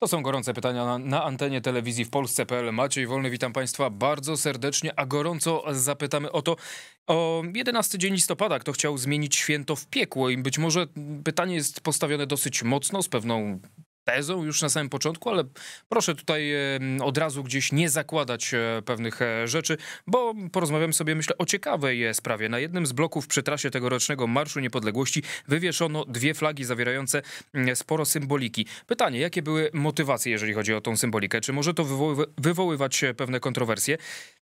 To są gorące pytania na, na antenie telewizji w Polsce.pl. Maciej Wolny, witam Państwa bardzo serdecznie, a gorąco zapytamy o to, o 11 dzień listopada, kto chciał zmienić święto w piekło i być może pytanie jest postawione dosyć mocno, z pewną tezą już na samym początku, ale proszę tutaj e, od razu gdzieś nie zakładać e, pewnych e, rzeczy, bo porozmawiam sobie, myślę, o ciekawej sprawie. Na jednym z bloków przy trasie tegorocznego Marszu Niepodległości wywieszono dwie flagi zawierające sporo symboliki. Pytanie, jakie były motywacje, jeżeli chodzi o tą symbolikę? Czy może to wywoływać pewne kontrowersje?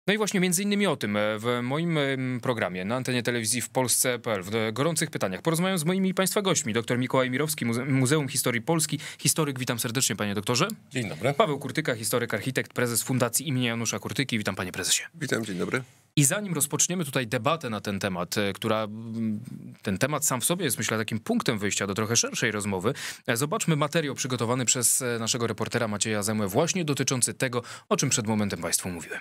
No i właśnie między innymi o tym e, w moim programie na antenie telewizji w Polsce.pl w e, gorących pytaniach porozmawiam z moimi Państwa gośćmi. doktor Mikołaj Mirowski, Muzeum Historii Polski, historyk. Witam serdecznie, panie doktorze. Dzień dobry. Paweł Kurtyka, historyk, architekt, prezes Fundacji imienia Janusza Kurtyki. Witam, panie prezesie. Witam, dzień dobry. I zanim rozpoczniemy tutaj debatę na ten temat, e, która ten temat sam w sobie jest myślę takim punktem wyjścia do trochę szerszej rozmowy, zobaczmy materiał przygotowany przez naszego reportera Macieja Zemłę właśnie dotyczący tego, o czym przed momentem państwu mówiłem.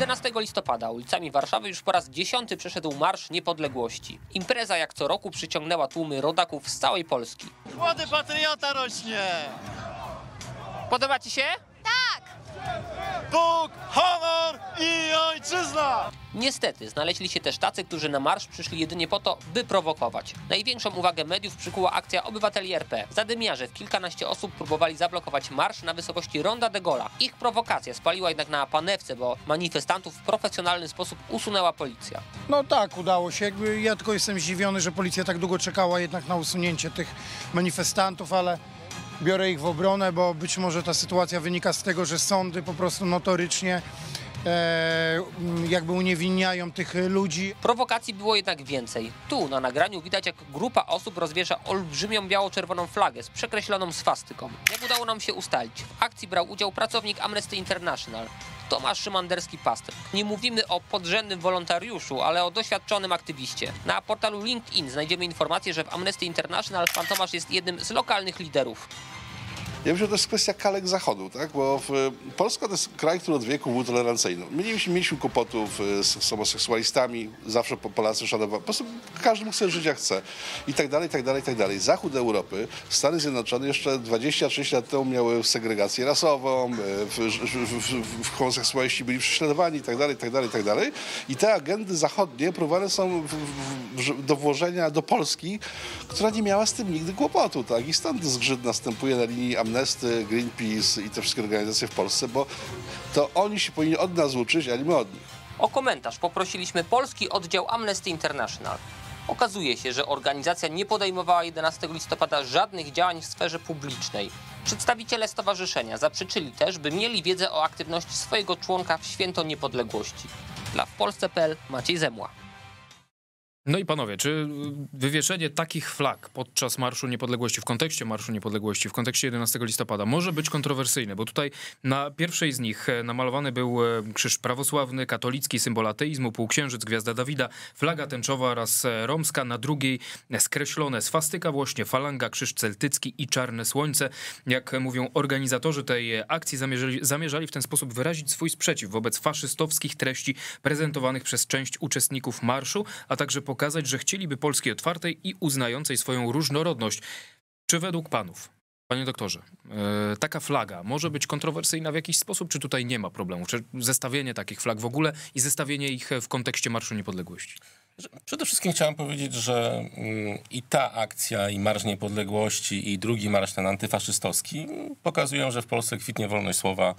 11 listopada ulicami Warszawy już po raz dziesiąty przeszedł Marsz Niepodległości. Impreza jak co roku przyciągnęła tłumy rodaków z całej Polski. Młody patriota rośnie! Podoba ci się? Tak! Bóg, honor i ojczyzna! Niestety, znaleźli się też tacy, którzy na marsz przyszli jedynie po to, by prowokować. Największą uwagę mediów przykuła akcja obywateli RP. W Zadymiarze kilkanaście osób próbowali zablokować marsz na wysokości Ronda de Gola. Ich prowokacja spaliła jednak na panewce, bo manifestantów w profesjonalny sposób usunęła policja. No tak, udało się. Ja tylko jestem zdziwiony, że policja tak długo czekała jednak na usunięcie tych manifestantów, ale biorę ich w obronę, bo być może ta sytuacja wynika z tego, że sądy po prostu notorycznie E, mm, jakby uniewinniają tych ludzi. Prowokacji było jednak więcej. Tu na nagraniu widać, jak grupa osób rozwiesza olbrzymią biało-czerwoną flagę z przekreśloną swastyką. Jak udało nam się ustalić, w akcji brał udział pracownik Amnesty International. Tomasz Szymanderski-Pastr. Nie mówimy o podrzędnym wolontariuszu, ale o doświadczonym aktywiście. Na portalu LinkedIn znajdziemy informację, że w Amnesty International pan Tomasz jest jednym z lokalnych liderów. Ja myślę, że to jest kwestia kalek Zachodu, tak? bo Polska to jest kraj, który od wieku był tolerancyjny. My nie mieliśmy, mieliśmy kłopotów e, z homoseksualistami, zawsze Polacy szanowali, po prostu każdy mógł sobie żyć jak chce i tak dalej, i tak dalej, i tak dalej. Zachód Europy, Stany Zjednoczone jeszcze 26 lat temu miały segregację rasową, e, w, w, w, homoseksualiści byli prześladowani i tak dalej, i tak dalej, i tak dalej. I te agendy zachodnie próbowane są do włożenia do Polski, która nie miała z tym nigdy kłopotu, tak? I stąd zgrzyt następuje na linii amnestii Amnesty, Greenpeace i te wszystkie organizacje w Polsce, bo to oni się powinni od nas uczyć, a nie my od nich. O komentarz poprosiliśmy polski oddział Amnesty International. Okazuje się, że organizacja nie podejmowała 11 listopada żadnych działań w sferze publicznej. Przedstawiciele stowarzyszenia zaprzeczyli też, by mieli wiedzę o aktywności swojego członka w święto niepodległości. Dla w Polsce.pl Maciej Zemła. No i panowie, czy wywieszenie takich flag podczas Marszu Niepodległości, w kontekście Marszu Niepodległości, w kontekście 11 listopada może być kontrowersyjne? Bo tutaj na pierwszej z nich e, namalowany był e, krzyż prawosławny, katolicki, symbol ateizmu, półksiężyc, gwiazda Dawida, flaga tęczowa oraz e, romska, na drugiej skreślone swastyka właśnie, falanga, krzyż celtycki i czarne słońce. Jak mówią organizatorzy tej akcji, zamierzali, zamierzali w ten sposób wyrazić swój sprzeciw wobec faszystowskich treści prezentowanych przez część uczestników marszu, a także po pokazać, że chcieliby Polski otwartej i uznającej swoją różnorodność. Czy według panów, panie doktorze, e, taka flaga może być kontrowersyjna w jakiś sposób, czy tutaj nie ma problemu? Czy zestawienie takich flag w ogóle i zestawienie ich w kontekście Marszu Niepodległości? Przede wszystkim chciałem powiedzieć, że mm, i ta akcja, i Marsz Niepodległości, i drugi marsz, ten antyfaszystowski, pokazują, że w Polsce kwitnie wolność słowa,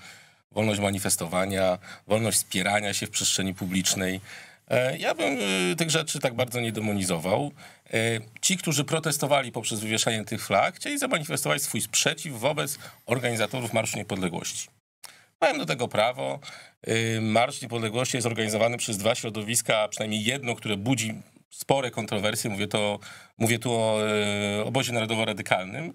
wolność manifestowania, wolność spierania się w przestrzeni publicznej. E, ja bym e, tych rzeczy tak bardzo nie demonizował. E, ci, którzy protestowali poprzez wywieszanie tych flag, chcieli zamanifestować swój sprzeciw wobec organizatorów Marszu Niepodległości. Mają do tego prawo. Marsz Niepodległości jest organizowany przez dwa środowiska, a przynajmniej jedno, które budzi spore kontrowersje. Mówię, to, mówię tu o obozie narodowo-radykalnym.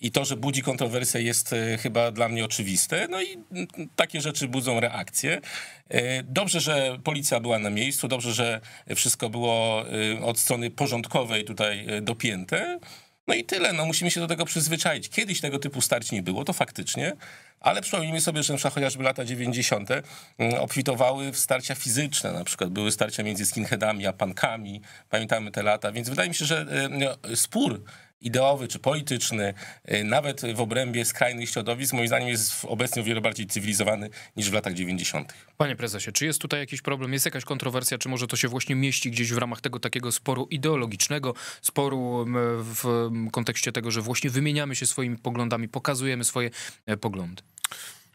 I to, że budzi kontrowersję, jest e, chyba dla mnie oczywiste. No i mm, takie rzeczy budzą reakcję. E, dobrze, że policja była na miejscu, dobrze, że wszystko było e, od strony porządkowej tutaj dopięte. No i tyle, no musimy się do tego przyzwyczaić. Kiedyś tego typu starć nie było, to faktycznie, ale przypomnijmy sobie, że chociażby lata 90. Mm, obfitowały w starcia fizyczne, na przykład były starcia między skinheadami a pankami, pamiętamy te lata, więc wydaje mi się, że no, spór ideowy czy polityczny, y, nawet w obrębie skrajnych środowisk, moim zdaniem jest obecnie o wiele bardziej cywilizowany niż w latach 90. Panie prezesie, czy jest tutaj jakiś problem, jest jakaś kontrowersja, czy może to się właśnie mieści gdzieś w ramach tego takiego sporu ideologicznego, sporu w kontekście tego, że właśnie wymieniamy się swoimi poglądami, pokazujemy swoje e, poglądy?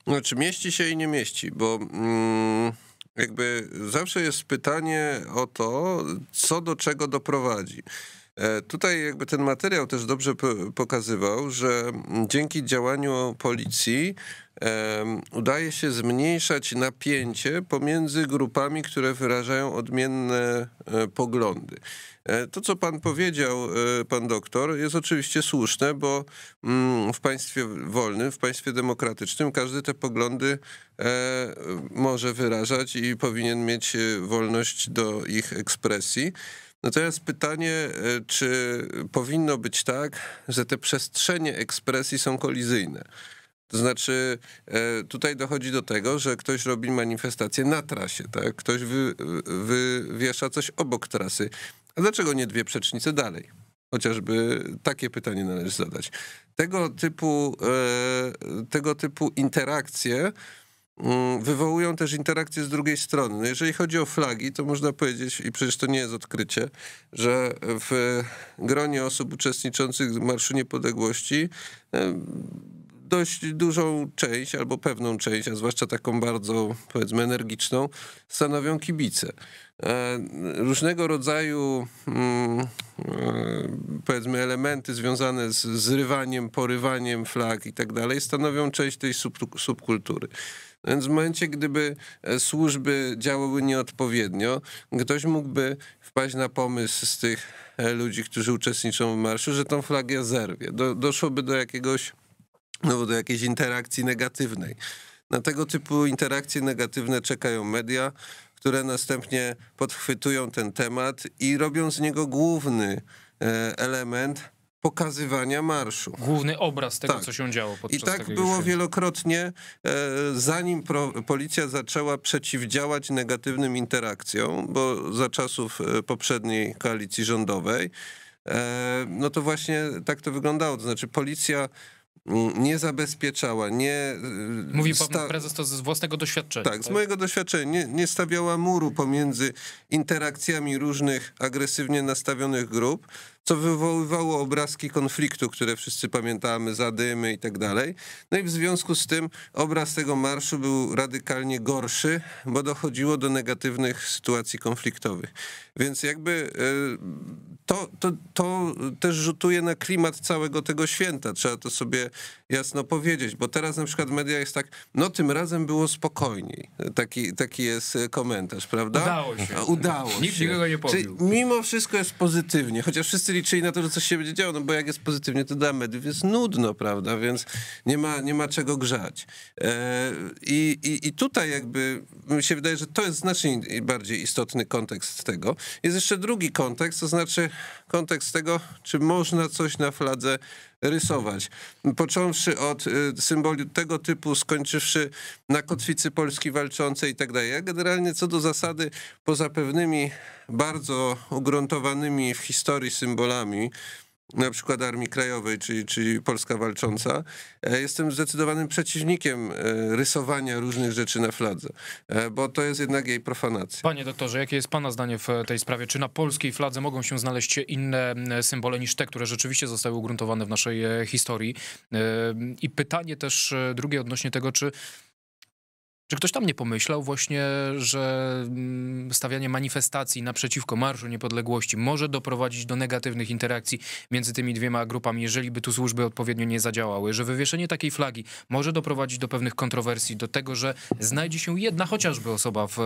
Znaczy mieści się i nie mieści, bo... Mm, jakby zawsze jest pytanie o to, co do czego doprowadzi. E, tutaj jakby ten materiał też dobrze pokazywał, że dzięki działaniu policji e, udaje się zmniejszać napięcie pomiędzy grupami, które wyrażają odmienne e, poglądy. To, co pan powiedział, pan doktor, jest oczywiście słuszne, bo mm, w państwie wolnym, w państwie demokratycznym każdy te poglądy może wyrażać i powinien mieć wolność do ich ekspresji. No jest pytanie, e, czy powinno być tak, że te przestrzenie ekspresji są kolizyjne? To znaczy, e, tutaj dochodzi do tego, że ktoś robi manifestację na trasie, tak? Ktoś wy, wywiesza coś obok trasy. A dlaczego nie dwie przecznice dalej? Chociażby takie pytanie należy zadać. Tego typu, e, tego typu interakcje Mm, wywołują też interakcje z drugiej strony. No jeżeli chodzi o flagi, to można powiedzieć, i przecież to nie jest odkrycie, że w gronie osób uczestniczących w Marszu Niepodległości e, dość dużą część, albo pewną część, a zwłaszcza taką bardzo, powiedzmy, energiczną, stanowią kibice. E, różnego rodzaju, mm, e, powiedzmy, elementy związane z zrywaniem, porywaniem flag i tak dalej, stanowią część tej subkultury. Więc w momencie, gdyby e, służby działały nieodpowiednio, ktoś mógłby wpaść na pomysł z tych e, ludzi, którzy uczestniczą w marszu, że tą flagę zerwie. Do, doszłoby do jakiegoś, no do jakiejś interakcji negatywnej. Na tego typu interakcje negatywne czekają media, które następnie podchwytują ten temat i robią z niego główny e, element pokazywania marszu. Główny obraz tego, tak. co się działo podczas I tak było święta. wielokrotnie, e, zanim pro, policja zaczęła przeciwdziałać negatywnym interakcjom, bo za czasów e, poprzedniej koalicji rządowej, e, no to właśnie tak to wyglądało. To znaczy policja mm, nie zabezpieczała, nie... Mówi pan prezes to z własnego doświadczenia. Tak, tak? z mojego doświadczenia. Nie, nie, stawiała muru pomiędzy interakcjami różnych agresywnie nastawionych grup, co wywoływało obrazki konfliktu, które wszyscy pamiętamy, zadymy i tak dalej. No i w związku z tym obraz tego marszu był radykalnie gorszy, bo dochodziło do negatywnych sytuacji konfliktowych. Więc jakby e, to, to, to też rzutuje na klimat całego tego święta, trzeba to sobie jasno powiedzieć, bo teraz na przykład media jest tak, no tym razem było spokojniej. Taki, taki jest e, komentarz, prawda? Udało się. Udało Nikt nikogo nie pobił. Czyli mimo wszystko jest pozytywnie, chociaż wszyscy liczyli na to, że coś się będzie działo, no bo jak jest pozytywnie, to dla mediów jest nudno, prawda, więc nie ma, nie ma czego grzać. E, I, i, I tutaj jakby mi się wydaje, że to jest znacznie bardziej istotny kontekst tego. Jest jeszcze drugi kontekst, to znaczy kontekst tego, czy można coś na fladze rysować. Począwszy od y, symboli tego typu, skończywszy na kotwicy Polski walczącej i tak dalej. Ja generalnie co do zasady, poza pewnymi bardzo ugruntowanymi w historii symbolami, na przykład Armii Krajowej, czyli, czyli Polska Walcząca. E, jestem zdecydowanym przeciwnikiem e, rysowania różnych rzeczy na fladze, e, bo to jest jednak jej profanacja. Panie doktorze, jakie jest pana zdanie w tej sprawie? Czy na polskiej fladze mogą się znaleźć inne symbole niż te, które rzeczywiście zostały ugruntowane w naszej historii? I pytanie też drugie odnośnie tego, czy czy ktoś tam nie pomyślał właśnie, że mm, stawianie manifestacji naprzeciwko Marszu Niepodległości może doprowadzić do negatywnych interakcji między tymi dwiema grupami, jeżeli by tu służby odpowiednio nie zadziałały, że wywieszenie takiej flagi może doprowadzić do pewnych kontrowersji, do tego, że znajdzie się jedna chociażby osoba w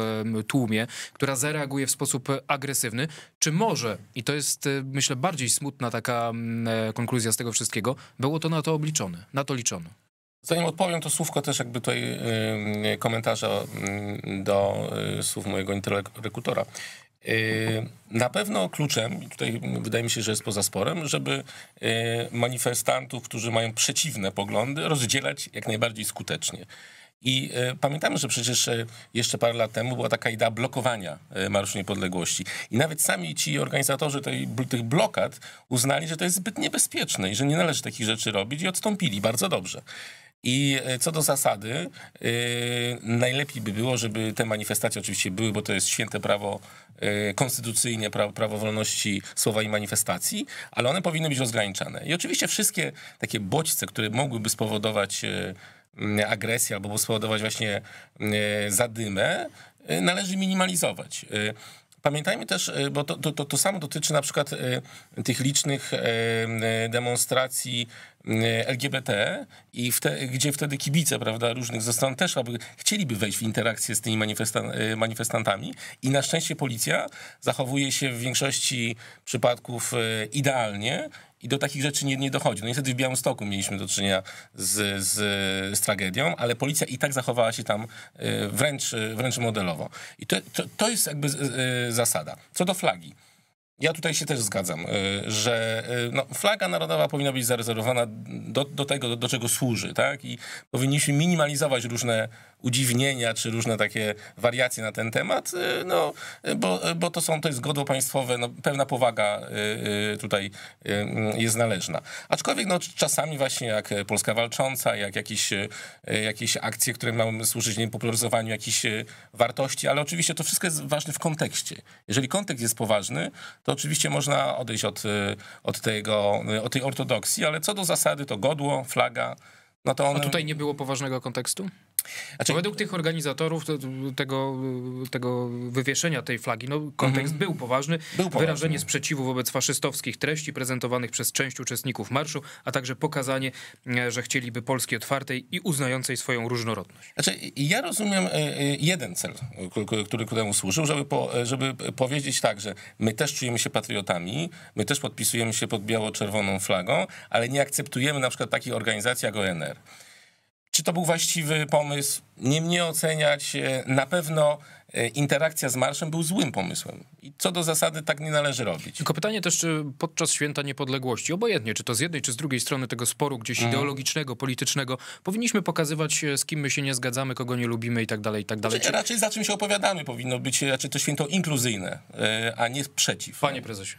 tłumie, która zareaguje w sposób agresywny, czy może, i to jest y, myślę bardziej smutna taka mm, e, konkluzja z tego wszystkiego, było to na to obliczone, na to liczono. Zanim odpowiem, to słówko też jakby tutaj y, komentarza mm, do y, słów mojego interlokutora. Y, na pewno kluczem, tutaj wydaje mi się, że jest poza sporem, żeby manifestantów, którzy mają przeciwne poglądy, rozdzielać jak najbardziej skutecznie. I pamiętamy, że przecież jeszcze parę lat temu była taka idea blokowania Marszu Niepodległości. I nawet sami ci organizatorzy tej, tych blokad uznali, że to jest zbyt niebezpieczne i że nie należy takich rzeczy robić i odstąpili bardzo dobrze. I e, co do zasady, e, najlepiej by było, żeby te manifestacje oczywiście były, bo to jest święte prawo e, konstytucyjne prawo, prawo wolności słowa i manifestacji, ale one powinny być rozgraniczane. I oczywiście wszystkie takie bodźce, które mogłyby spowodować agresję albo spowodować właśnie zadymę, należy minimalizować. Pamiętajmy też, y, bo to, to, to, to samo dotyczy na przykład y, tych licznych y, demonstracji LGBT i gdzie wtedy kibice prawda, różnych stron też aby, chcieliby wejść w interakcję z tymi manifestan, manifestantami i na szczęście policja zachowuje się w większości przypadków idealnie i do takich rzeczy nie, nie dochodzi. No niestety w Białymstoku mieliśmy do czynienia z, z, z tragedią, ale policja i tak zachowała się tam e, wręcz, e, wręcz modelowo. I to, to, to jest jakby e, zasada. Co do flagi. Ja tutaj się też zgadzam, że no, flaga narodowa powinna być zarezerwowana do, do tego, do, do, czego służy, tak? I powinniśmy minimalizować różne udziwnienia czy różne takie wariacje na ten temat, y, no, y, bo, y, bo to są, to jest godło państwowe, no, pewna powaga tutaj jest należna. Aczkolwiek no, czasami właśnie jak Polska Walcząca, jak jakieś, jakieś akcje, które mają służyć nie wiem, popularyzowaniu jakichś wartości, ale oczywiście to wszystko jest ważne w kontekście. Jeżeli kontekst jest poważny, to oczywiście można odejść od, od, tego, od tej ortodoksji, ale co do zasady to godło, flaga, no to one... A tutaj nie było poważnego kontekstu? Znaczy, według tych organizatorów tego, tego wywieszenia tej flagi, no, kontekst mhm. był poważny. Był poważny. Wyrażenie sprzeciwu wobec faszystowskich treści prezentowanych przez część uczestników marszu, a także pokazanie, e, że chcieliby Polski otwartej i uznającej swoją różnorodność. Znaczy, ja rozumiem e, e, jeden cel, który temu służył, żeby, po, żeby powiedzieć tak, że my też czujemy się patriotami, my też podpisujemy się pod biało-czerwoną flagą, ale nie akceptujemy na przykład takich organizacji jak ONR. Czy to był właściwy pomysł? Nie mnie oceniać. E, na pewno e, interakcja z marszem był złym pomysłem. I co do zasady tak nie należy robić. Tylko pytanie też, czy podczas święta niepodległości, obojętnie, czy to z jednej, czy z drugiej strony tego sporu gdzieś mm. ideologicznego, politycznego, powinniśmy pokazywać, e, z kim my się nie zgadzamy, kogo nie lubimy i tak dalej, i tak dalej. Znaczy, raczej za czym się opowiadamy powinno być raczej to święto inkluzyjne, a nie przeciw. Panie prezesie.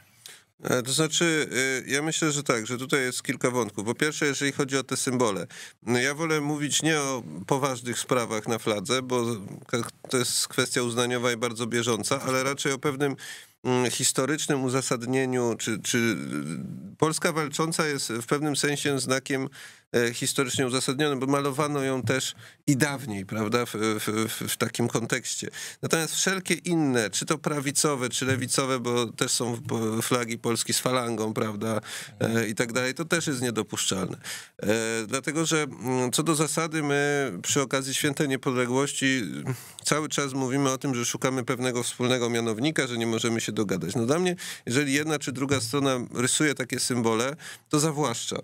E, to znaczy, e, ja myślę, że tak, że tutaj jest kilka wątków. Po pierwsze, jeżeli chodzi o te symbole, no, ja wolę mówić nie o poważnych sprawach na fladze, bo to jest kwestia uznaniowa i bardzo bieżąca, ale raczej o pewnym mm, historycznym uzasadnieniu, czy, czy y, Polska walcząca jest w pewnym sensie znakiem E, historycznie uzasadnione, bo malowano ją też i dawniej, prawda, w, w, w, takim kontekście. Natomiast wszelkie inne, czy to prawicowe, czy lewicowe, bo też są flagi Polski z falangą, prawda, e, i tak dalej, to też jest niedopuszczalne. E, dlatego, że mm, co do zasady my przy okazji Święta Niepodległości cały czas mówimy o tym, że szukamy pewnego wspólnego mianownika, że nie możemy się dogadać. No dla mnie, jeżeli jedna czy druga strona rysuje takie symbole, to zawłaszcza.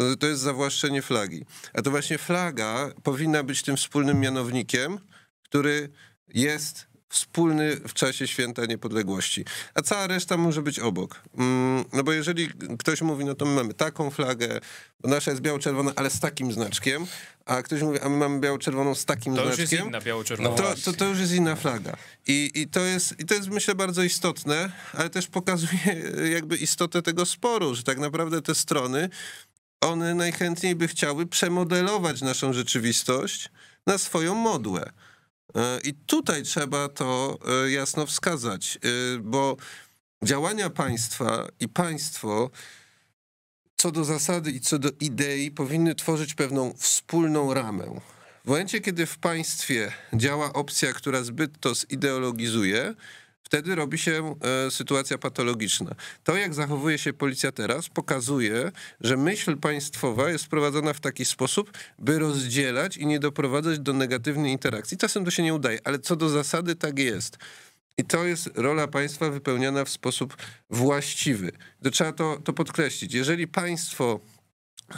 Y, to jest zawłaszczenie flagi. A to właśnie flaga powinna być tym wspólnym mianownikiem, który jest wspólny w czasie święta niepodległości, a cała reszta może być obok. Mm, no bo jeżeli ktoś mówi, no to my mamy taką flagę, nasza jest biało-czerwona, ale z takim znaczkiem, a ktoś mówi, a my mamy biało-czerwoną z takim to znaczkiem. To już jest inna To, no to, to, już jest inna flaga. I, i, to jest, I to jest myślę bardzo istotne, ale też pokazuje e, jakby istotę tego sporu, że tak naprawdę te strony one najchętniej by chciały przemodelować naszą rzeczywistość na swoją modłę. E, I tutaj trzeba to e, jasno wskazać, e, bo działania państwa i państwo co do zasady i co do idei powinny tworzyć pewną wspólną ramę. W momencie, kiedy w państwie działa opcja, która zbyt to zideologizuje, wtedy robi się e, sytuacja patologiczna. To, jak zachowuje się policja teraz, pokazuje, że myśl państwowa jest prowadzona w taki sposób, by rozdzielać i nie doprowadzać do negatywnej interakcji. Czasem to się nie udaje, ale co do zasady tak jest. I to jest rola państwa wypełniana w sposób właściwy. To trzeba to, to podkreślić. Jeżeli państwo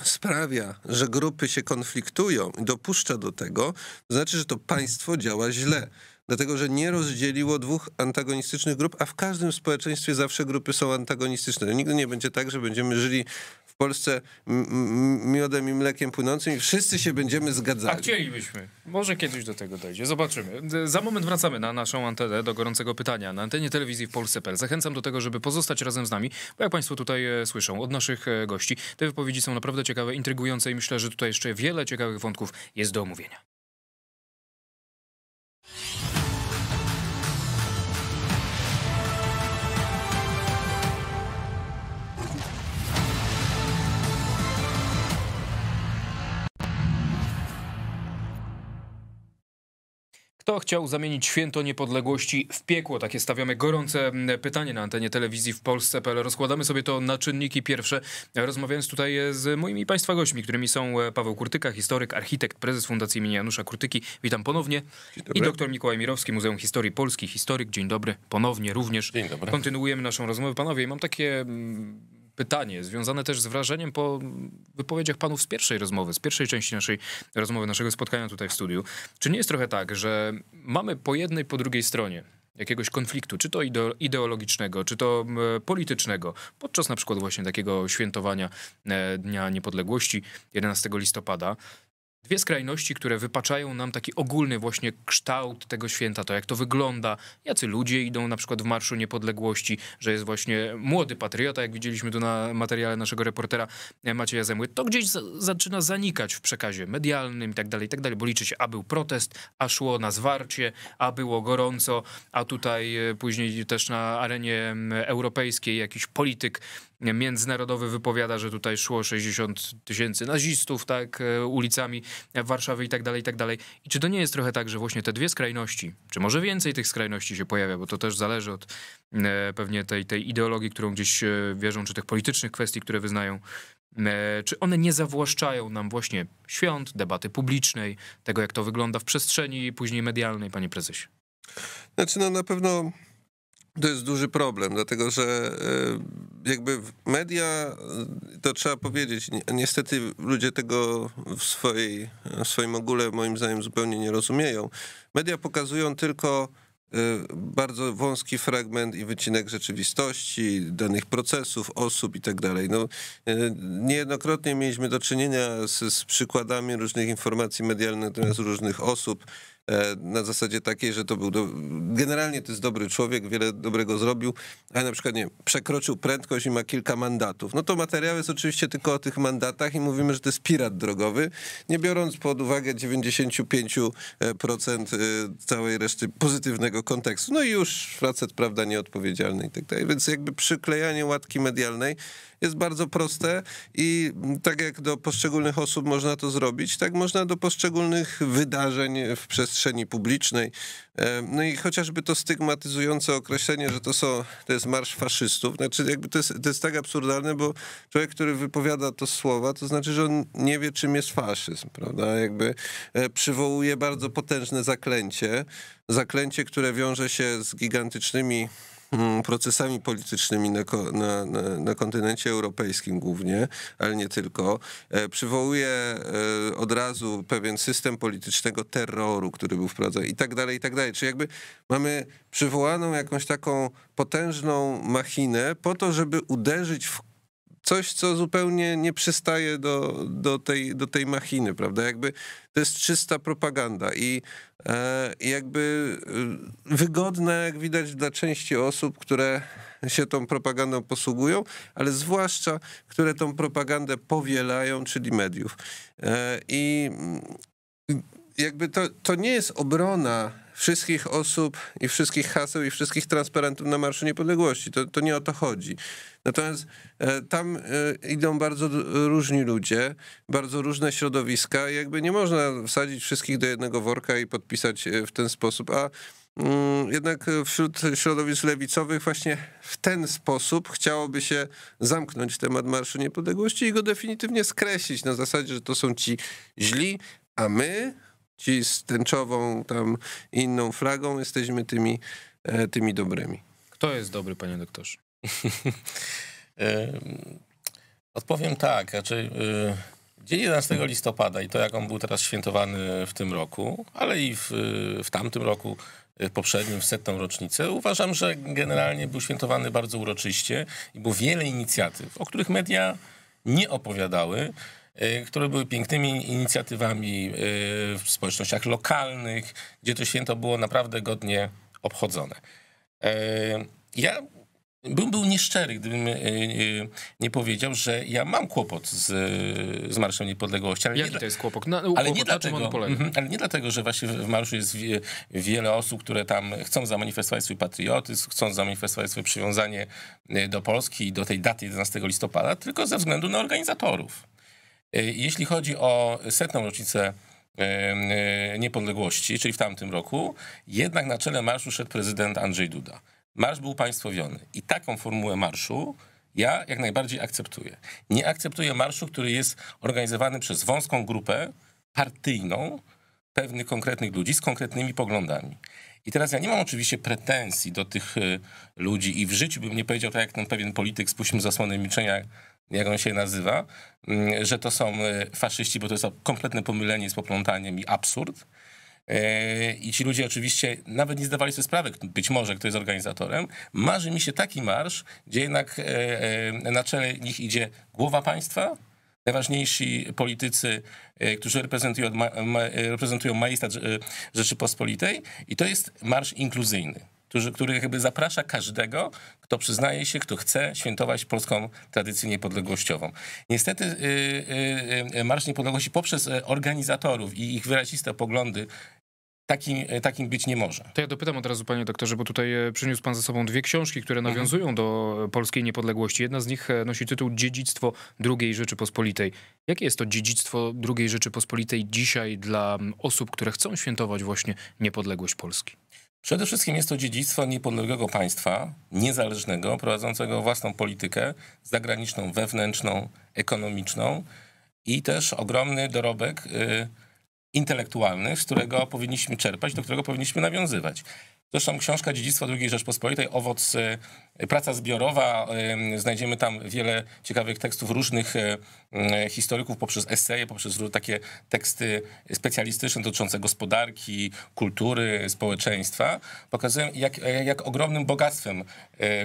sprawia, że grupy się konfliktują i dopuszcza do tego, to znaczy, że to państwo działa źle dlatego że nie rozdzieliło dwóch antagonistycznych grup, a w każdym społeczeństwie zawsze grupy są antagonistyczne. Nigdy nie będzie tak, że będziemy żyli w Polsce miodem i mlekiem płynącym i wszyscy się będziemy zgadzali. A chcielibyśmy. Może kiedyś do tego dojdzie. Zobaczymy. Za moment wracamy na naszą antenę do gorącego pytania na antenie telewizji w Polsce.pl. Zachęcam do tego, żeby pozostać razem z nami, bo jak państwo tutaj e, słyszą od naszych e, gości, te wypowiedzi są naprawdę ciekawe, intrygujące i myślę, że tutaj jeszcze wiele ciekawych wątków jest do omówienia. Kto chciał zamienić święto niepodległości w piekło? Takie stawiamy gorące mm, pytanie na antenie telewizji w Polsce.pl. Rozkładamy sobie to na czynniki pierwsze, rozmawiając tutaj e, z moimi Państwa gośćmi, którymi są e, Paweł Kurtyka, historyk, architekt, prezes Fundacji imienia Janusza Kurtyki. Witam ponownie. I doktor Mikołaj Mirowski, Muzeum Historii Polski, historyk. Dzień dobry ponownie również. Dzień dobry. Kontynuujemy naszą rozmowę. Panowie, mam takie mm, pytanie związane też z wrażeniem po wypowiedziach panów z pierwszej rozmowy, z pierwszej części naszej rozmowy, naszego spotkania tutaj w studiu. Czy nie jest trochę tak, że mamy po jednej, po drugiej stronie jakiegoś konfliktu, czy to ideologicznego, czy to politycznego, podczas na przykład właśnie takiego świętowania e, Dnia Niepodległości 11 listopada, dwie skrajności, które wypaczają nam taki ogólny właśnie kształt tego święta, to jak to wygląda, jacy ludzie idą na przykład w Marszu Niepodległości, że jest właśnie młody patriota, jak widzieliśmy tu na materiale naszego reportera Macieja Zemły, to gdzieś zaczyna zanikać w przekazie medialnym i tak dalej, i tak dalej, bo liczy się, a był protest, a szło na zwarcie, a było gorąco, a tutaj e, później też na arenie europejskiej jakiś polityk międzynarodowy wypowiada, że tutaj szło 60 tysięcy nazistów, tak, e, ulicami Warszawy i tak dalej, i tak dalej. I czy to nie jest trochę tak, że właśnie te dwie skrajności, czy może więcej tych skrajności się pojawia, bo to też zależy od e, pewnie tej, tej ideologii, którą gdzieś e, wierzą, czy tych politycznych kwestii, które wyznają, e, czy one nie zawłaszczają nam właśnie świąt, debaty publicznej, tego jak to wygląda w przestrzeni później medialnej, panie prezesie? Znaczy, no na pewno to jest duży problem, dlatego że e, jakby media, e, to trzeba powiedzieć, niestety ludzie tego w, swojej, w swoim ogóle moim zdaniem zupełnie nie rozumieją. Media pokazują tylko e, bardzo wąski fragment i wycinek rzeczywistości, danych procesów, osób i tak dalej. No, niejednokrotnie mieliśmy do czynienia z, z przykładami różnych informacji medialnych, natomiast różnych osób, E, na zasadzie takiej, że to był do... generalnie to jest dobry człowiek, wiele dobrego zrobił, ale na przykład nie przekroczył prędkość i ma kilka mandatów. No to materiał jest oczywiście tylko o tych mandatach i mówimy, że to jest pirat drogowy, nie biorąc pod uwagę 95% e, całej reszty pozytywnego kontekstu. No i już facet, prawda, nieodpowiedzialny i tak dalej. Więc jakby przyklejanie łatki medialnej jest bardzo proste i tak jak do poszczególnych osób można to zrobić, tak można do poszczególnych wydarzeń w przestrzeni publicznej. E, no i chociażby to stygmatyzujące określenie, że to, są, to jest marsz faszystów, znaczy jakby to jest, to jest tak absurdalne, bo człowiek, który wypowiada to słowa, to znaczy, że on nie wie, czym jest faszyzm, prawda? Jakby e, przywołuje bardzo potężne zaklęcie, zaklęcie, które wiąże się z gigantycznymi Mhm, procesami politycznymi na, na, na, na kontynencie europejskim głównie, ale nie tylko, e, przywołuje od razu pewien system politycznego terroru, który był wprowadzony i tak dalej, i tak dalej. Czyli jakby mamy przywołaną jakąś taką potężną machinę po to, żeby uderzyć w coś, co zupełnie nie przystaje do, do, tej, do tej machiny, prawda? Jakby to jest czysta propaganda i e, jakby e, wygodne, jak widać, dla części osób, które się tą propagandą posługują, ale zwłaszcza, które tą propagandę powielają, czyli mediów. E, I mm, jakby to, to nie jest obrona wszystkich osób i wszystkich haseł i wszystkich transparentów na Marszu Niepodległości. To, to nie o to chodzi. Natomiast e, tam e, idą bardzo różni ludzie, bardzo różne środowiska. Jakby nie można wsadzić wszystkich do jednego worka i podpisać e, w ten sposób. A mm, jednak wśród środowisk lewicowych właśnie w ten sposób chciałoby się zamknąć temat Marszu Niepodległości i go definitywnie skreślić na zasadzie, że to są ci źli, a my ci z tęczową tam inną flagą, jesteśmy tymi, e, tymi dobrymi. Kto jest dobry, panie doktorze? Odpowiem tak, znaczy e, dzień 11 listopada i to jak on był teraz świętowany w tym roku, ale i w, w tamtym roku e, poprzednim, w setną rocznicę. Uważam, że generalnie był świętowany bardzo uroczyście i było wiele inicjatyw, o których media nie opowiadały. Y, które były pięknymi inicjatywami y, w społecznościach lokalnych, gdzie to święto było naprawdę godnie obchodzone. E, ja bym był nieszczery, gdybym y, nie powiedział, że ja mam kłopot z, z Marszem Niepodległości. Ale Jaki nie to jest kłopot? Na, no, ale, kłopot nie dlatego, mhm, ale nie dlatego, że właśnie w marszu jest wiele osób, które tam chcą zamanifestować swój patriotyzm, chcą zamanifestować swoje przywiązanie do Polski i do tej daty 11 listopada, tylko ze względu na organizatorów. E, jeśli chodzi o setną rocznicę e, e, niepodległości, czyli w tamtym roku, jednak na czele marszu szedł prezydent Andrzej Duda. Marsz był państwowiony i taką formułę marszu ja jak najbardziej akceptuję. Nie akceptuję marszu, który jest organizowany przez wąską grupę partyjną pewnych konkretnych ludzi z konkretnymi poglądami. I teraz ja nie mam oczywiście pretensji do tych ludzi i w życiu bym nie powiedział tak jak ten pewien polityk, spuśćmy zasłonę milczenia, jak on się nazywa, mm, że to są e, faszyści, bo to jest kompletne pomylenie z poplątaniem i absurd. E, I ci ludzie oczywiście nawet nie zdawali sobie sprawy, być może kto jest organizatorem. Marzy mi się taki marsz, gdzie jednak e, na czele nich idzie głowa państwa, najważniejsi politycy, którzy reprezentują, reprezentują majestat Rzeczypospolitej i to jest marsz inkluzyjny który, który jakby zaprasza każdego, kto przyznaje się, kto chce świętować polską tradycję niepodległościową. Niestety yy, yy, Marsz Niepodległości poprzez e, organizatorów i ich wyraziste poglądy Takim, e, takim być nie może. To ja dopytam od razu, panie doktorze, bo tutaj e, przyniósł pan ze sobą dwie książki, które mhm. nawiązują mhm. do polskiej niepodległości. Jedna z nich nosi tytuł Dziedzictwo II Rzeczypospolitej. Jakie jest to dziedzictwo II Rzeczypospolitej dzisiaj dla osób, które chcą świętować właśnie niepodległość Polski? Przede wszystkim jest to dziedzictwo niepodległego państwa, niezależnego, prowadzącego własną politykę zagraniczną, wewnętrzną, ekonomiczną i też ogromny dorobek y, intelektualny, z którego powinniśmy czerpać, do którego powinniśmy nawiązywać. Zresztą książka Dziedzictwo II Rzeczpospolitej, owoc, y, praca zbiorowa. Y, znajdziemy tam wiele ciekawych tekstów różnych y, historyków poprzez eseje, poprzez takie teksty specjalistyczne dotyczące gospodarki, kultury, społeczeństwa. Pokazują, jak, e, jak ogromnym bogactwem e,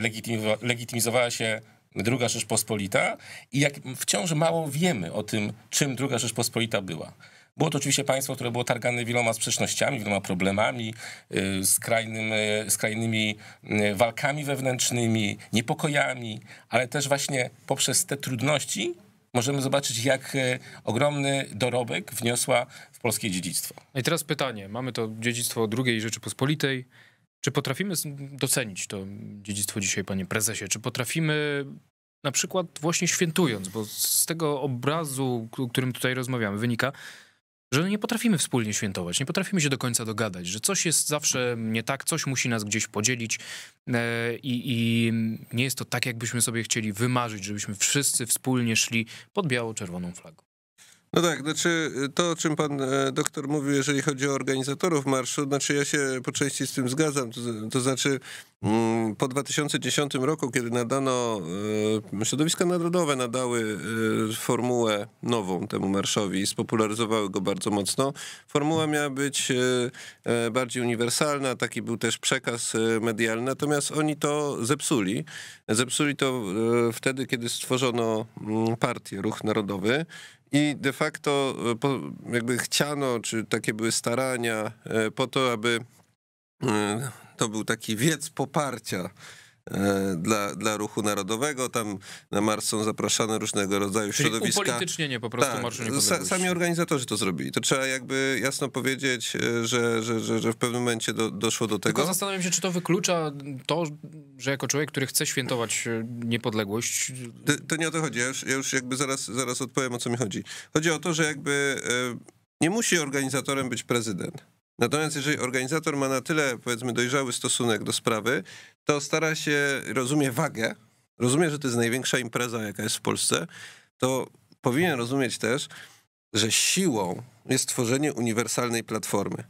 legitymizowała się Druga Rzeczpospolita i jak wciąż mało wiemy o tym, czym Druga Rzeczpospolita była. Było to oczywiście państwo, które było targane wieloma sprzecznościami, wieloma problemami, y, skrajnym, y, skrajnymi y, walkami wewnętrznymi, niepokojami, ale też właśnie poprzez te trudności możemy zobaczyć, jak ogromny dorobek wniosła w polskie dziedzictwo. No I teraz pytanie. Mamy to dziedzictwo II Rzeczypospolitej. Czy potrafimy docenić to dziedzictwo dzisiaj, panie prezesie? Czy potrafimy na przykład właśnie świętując, bo z tego obrazu, o którym tutaj rozmawiamy, wynika, że nie potrafimy wspólnie świętować, nie potrafimy się do końca dogadać, że coś jest zawsze nie tak, coś musi nas gdzieś podzielić e, i, i nie jest to tak, jakbyśmy sobie chcieli wymarzyć, żebyśmy wszyscy wspólnie szli pod biało-czerwoną flagą. No tak, znaczy y, to, o czym pan e, doktor mówił, jeżeli chodzi o organizatorów marszu, znaczy ja się po części z tym zgadzam, to, to znaczy mm, po 2010 roku, kiedy nadano, e, środowiska narodowe nadały e, formułę nową temu marszowi i spopularyzowały go bardzo mocno. Formuła miała być bardziej uniwersalna, taki był też przekaz medialny, natomiast oni to zepsuli. Zepsuli to wtedy, kiedy stworzono mm, partię, ruch narodowy, i de facto e, jakby chciano, czy takie były starania e, po to, aby e, to był taki wiec poparcia E, dla, dla ruchu narodowego. Tam na Mars są zapraszane różnego rodzaju Czyli środowiska. nie po prostu tak, Marszu Niepodległości. Sami organizatorzy to zrobili. To trzeba jakby jasno powiedzieć, e, że, że, że, że w pewnym momencie do, doszło do tego. Tylko zastanawiam się, czy to wyklucza to, że jako człowiek, który chce świętować e, niepodległość... To, to nie o to chodzi. Ja już, ja już jakby zaraz, zaraz odpowiem, o co mi chodzi. Chodzi o to, że jakby... Nie musi organizatorem być prezydent. Natomiast jeżeli organizator ma na tyle, powiedzmy, dojrzały stosunek do sprawy, to stara się, rozumie wagę, rozumie, że to jest największa impreza, jaka jest w Polsce, to powinien rozumieć też, że siłą jest tworzenie uniwersalnej platformy.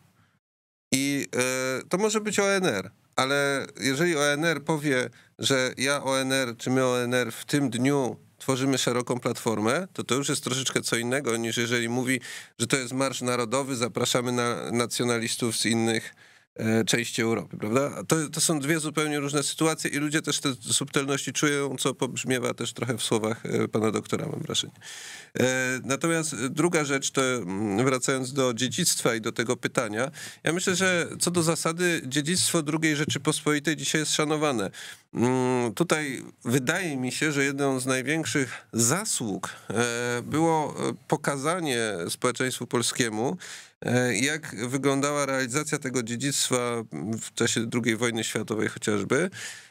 I yy, to może być ONR, ale jeżeli ONR powie, że ja ONR czy my ONR w tym dniu tworzymy szeroką platformę, to to już jest troszeczkę co innego niż jeżeli mówi, że to jest marsz narodowy, zapraszamy na nacjonalistów z innych E, części Europy, prawda? To, to są dwie zupełnie różne sytuacje i ludzie też te subtelności czują, co pobrzmiewa też trochę w słowach e, pana doktora, mam wrażenie. E, natomiast druga rzecz, to mm, wracając do dziedzictwa i do tego pytania, ja myślę, że co do zasady dziedzictwo II Rzeczypospolitej dzisiaj jest szanowane. Mm, tutaj wydaje mi się, że jedną z największych zasług było pokazanie społeczeństwu polskiemu, E, jak wyglądała realizacja tego dziedzictwa mm, w czasie II wojny światowej chociażby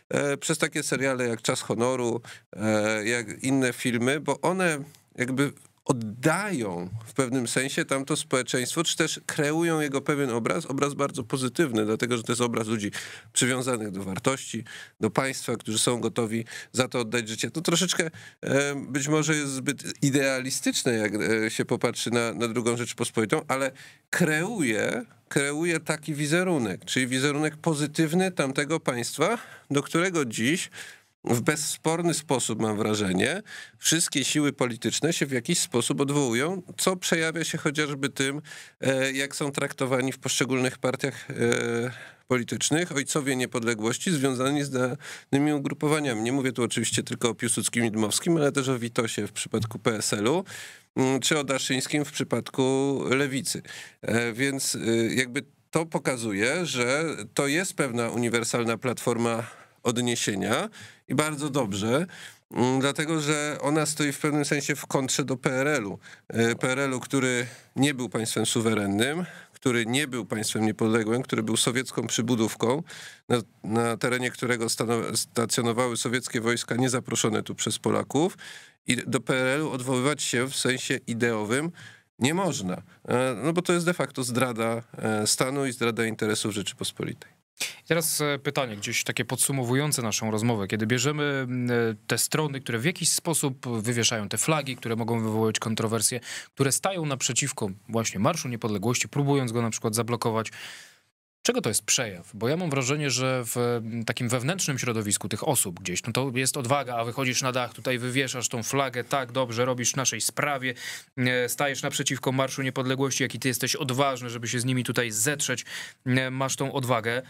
e, przez takie seriale jak Czas Honoru, e, jak inne filmy, bo one jakby oddają w pewnym sensie tamto społeczeństwo, czy też kreują jego pewien obraz, obraz bardzo pozytywny, dlatego że to jest obraz ludzi przywiązanych do wartości, do państwa, którzy są gotowi za to oddać życie. To troszeczkę e, być może jest zbyt idealistyczne, jak e, się popatrzy na, na drugą Rzeczpospolitą, ale kreuje kreuje taki wizerunek, czyli wizerunek pozytywny tamtego państwa, do którego dziś w bezsporny sposób, mam wrażenie, wszystkie siły polityczne się w jakiś sposób odwołują, co przejawia się chociażby tym, e, jak są traktowani w poszczególnych partiach e, politycznych ojcowie niepodległości związani z danymi ugrupowaniami. Nie mówię tu oczywiście tylko o Piłsudskim i Dmowskim, ale też o Witosie w przypadku PSL-u mm, czy o Daszyńskim w przypadku Lewicy. E, więc jakby to pokazuje, że to jest pewna uniwersalna platforma odniesienia i bardzo dobrze mm, dlatego że ona stoi w pewnym sensie w kontrze do PRL-u. Y, PRL-u, który nie był państwem suwerennym, który nie był państwem niepodległym, który był sowiecką przybudówką, na, na terenie którego stacjonowały sowieckie wojska niezaproszone tu przez Polaków. I do PRL-u odwoływać się w sensie ideowym nie można, e, no bo to jest de facto zdrada e, stanu i zdrada interesów Rzeczypospolitej. Teraz e, pytanie, gdzieś takie podsumowujące naszą rozmowę. Kiedy bierzemy mm, e, te strony, które w jakiś sposób wywieszają te flagi, które mogą wywołać kontrowersje, które stają naprzeciwko właśnie Marszu Niepodległości, próbując go na przykład zablokować, Czego to jest przejaw? Bo ja mam wrażenie, że w mm, takim wewnętrznym środowisku tych osób gdzieś, no to jest odwaga, a wychodzisz na dach, tutaj wywieszasz tą flagę, tak dobrze robisz w naszej sprawie, e, stajesz naprzeciwko Marszu Niepodległości, jaki ty jesteś odważny, żeby się z nimi tutaj zetrzeć, masz tą odwagę,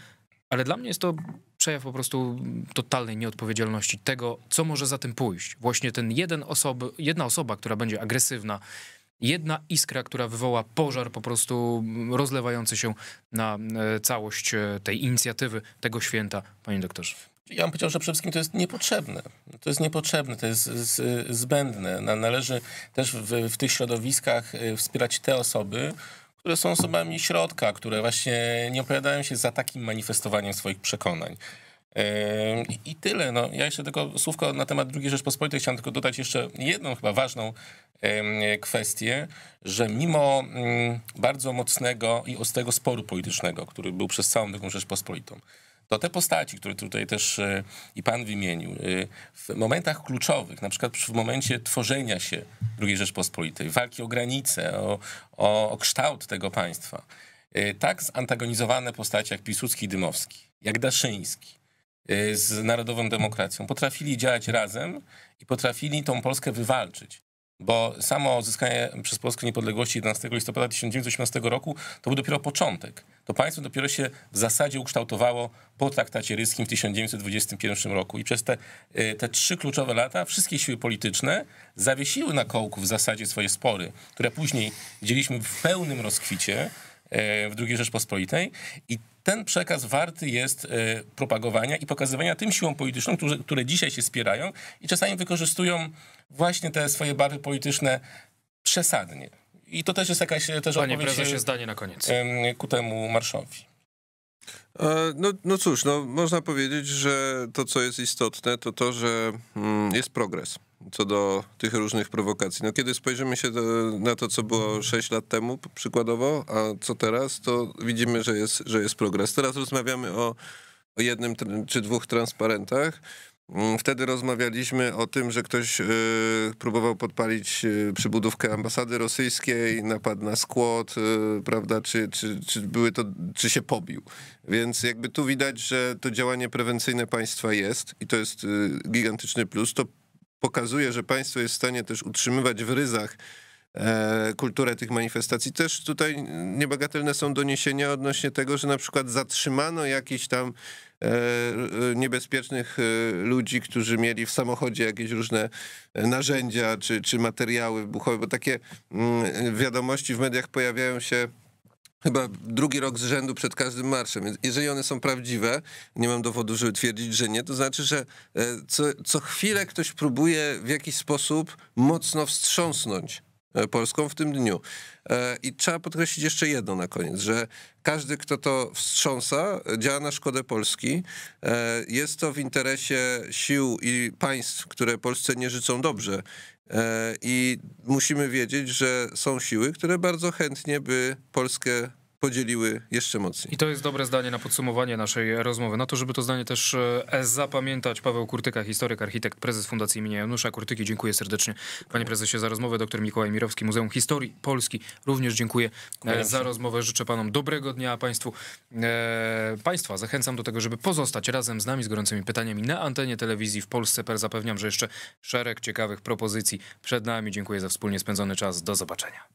ale dla mnie jest to przejaw po prostu totalnej nieodpowiedzialności tego, co może za tym pójść. Właśnie ten jeden osob, jedna osoba, która będzie agresywna, jedna iskra, która wywoła pożar po prostu rozlewający się na e, całość e, tej inicjatywy, tego święta, panie doktorze. Ja bym powiedział, że przede wszystkim to jest niepotrzebne. To jest niepotrzebne, to jest zbędne. Należy też w, w tych środowiskach e, wspierać te osoby, które są osobami środka, które właśnie nie opowiadają się za takim manifestowaniem swoich przekonań. I tyle. No, ja jeszcze tylko słówko na temat II Rzeczpospolitej chciałem tylko dodać jeszcze jedną chyba ważną kwestię, że mimo bardzo mocnego i ostrego sporu politycznego, który był przez całą II Rzeczpospolitą, to te postaci, które tutaj też e, i pan wymienił, e, w momentach kluczowych, na przykład w momencie tworzenia się II Rzeczpospolitej, walki o granice, o, o, o kształt tego państwa, e, tak zantagonizowane postacie jak Piłsudski i Dymowski, jak Daszyński, z narodową demokracją, potrafili działać razem i potrafili tą Polskę wywalczyć bo samo odzyskanie przez Polskę niepodległości 11 listopada 1918 roku to był dopiero początek to państwo dopiero się w zasadzie ukształtowało po traktacie ryskim w 1921 roku. I przez te, y, te trzy kluczowe lata wszystkie siły polityczne zawiesiły na kołku w zasadzie swoje spory, które później dzieliśmy w pełnym rozkwicie y, w II Rzeczpospolitej. I ten przekaz warty jest y, propagowania i pokazywania tym siłom politycznym, które, które dzisiaj się spierają i czasami wykorzystują właśnie te swoje barwy polityczne przesadnie. I to też jest jakaś e, też Panie odpowiedź... prezesie, e, zdanie na koniec. Ku temu marszowi. E, no, no cóż, no, można powiedzieć, że to, co jest istotne, to to, że mm, jest progres co do tych różnych prowokacji. No, kiedy spojrzymy się do, na to, co było 6 lat temu przykładowo, a co teraz, to widzimy, że jest, że jest progres. Teraz rozmawiamy o, o jednym czy dwóch transparentach. Mm, wtedy rozmawialiśmy o tym, że ktoś y, próbował podpalić y, przybudówkę ambasady rosyjskiej, napadł na skład, y, prawda, czy, czy, czy, były to, czy się pobił. Więc jakby tu widać, że to działanie prewencyjne państwa jest i to jest gigantyczny plus. To pokazuje, że państwo jest w stanie też utrzymywać w ryzach E, kulturę tych manifestacji. Też tutaj niebagatelne są doniesienia odnośnie tego, że na przykład zatrzymano jakiś tam e, niebezpiecznych e, ludzi, którzy mieli w samochodzie jakieś różne narzędzia czy, czy materiały wybuchowe, bo takie mm, wiadomości w mediach pojawiają się chyba drugi rok z rzędu przed każdym marszem. Więc jeżeli one są prawdziwe, nie mam dowodu, żeby twierdzić, że nie, to znaczy, że co, co chwilę ktoś próbuje w jakiś sposób mocno wstrząsnąć E, polską w tym dniu. E, I trzeba podkreślić jeszcze jedno na koniec, że każdy, kto to wstrząsa, działa na szkodę Polski. E, jest to w interesie sił i państw, które Polsce nie życzą dobrze. I musimy wiedzieć, że są siły, które bardzo chętnie by Polskę podzieliły jeszcze mocniej. I to jest dobre zdanie na podsumowanie naszej rozmowy. Na to, żeby to zdanie też e, zapamiętać, Paweł Kurtyka, historyk, architekt, prezes Fundacji imienia Janusza Kurtyki. Dziękuję serdecznie, panie prezesie, za rozmowę. Doktor Mikołaj Mirowski, Muzeum Historii Polski. Również dziękuję, e, dziękuję za rozmowę. Życzę panom dobrego dnia, a państwu, e, państwa zachęcam do tego, żeby pozostać razem z nami z gorącymi pytaniami na antenie telewizji w Polsce. Per zapewniam, że jeszcze szereg ciekawych propozycji przed nami. Dziękuję za wspólnie spędzony czas. Do zobaczenia.